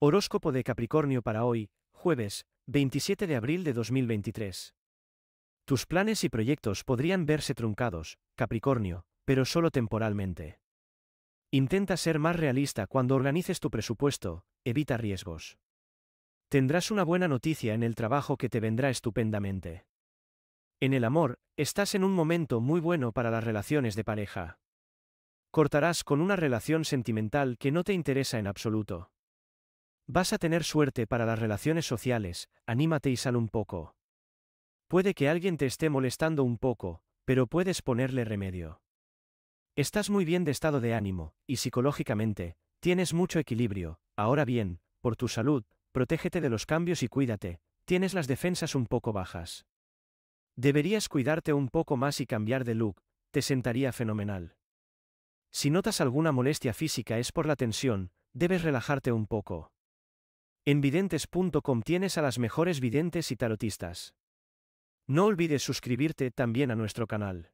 Horóscopo de Capricornio para hoy, jueves, 27 de abril de 2023. Tus planes y proyectos podrían verse truncados, Capricornio, pero solo temporalmente. Intenta ser más realista cuando organices tu presupuesto, evita riesgos. Tendrás una buena noticia en el trabajo que te vendrá estupendamente. En el amor, estás en un momento muy bueno para las relaciones de pareja. Cortarás con una relación sentimental que no te interesa en absoluto. Vas a tener suerte para las relaciones sociales, anímate y sal un poco. Puede que alguien te esté molestando un poco, pero puedes ponerle remedio. Estás muy bien de estado de ánimo, y psicológicamente, tienes mucho equilibrio, ahora bien, por tu salud, protégete de los cambios y cuídate, tienes las defensas un poco bajas. Deberías cuidarte un poco más y cambiar de look, te sentaría fenomenal. Si notas alguna molestia física es por la tensión, debes relajarte un poco. En videntes.com tienes a las mejores videntes y tarotistas. No olvides suscribirte también a nuestro canal.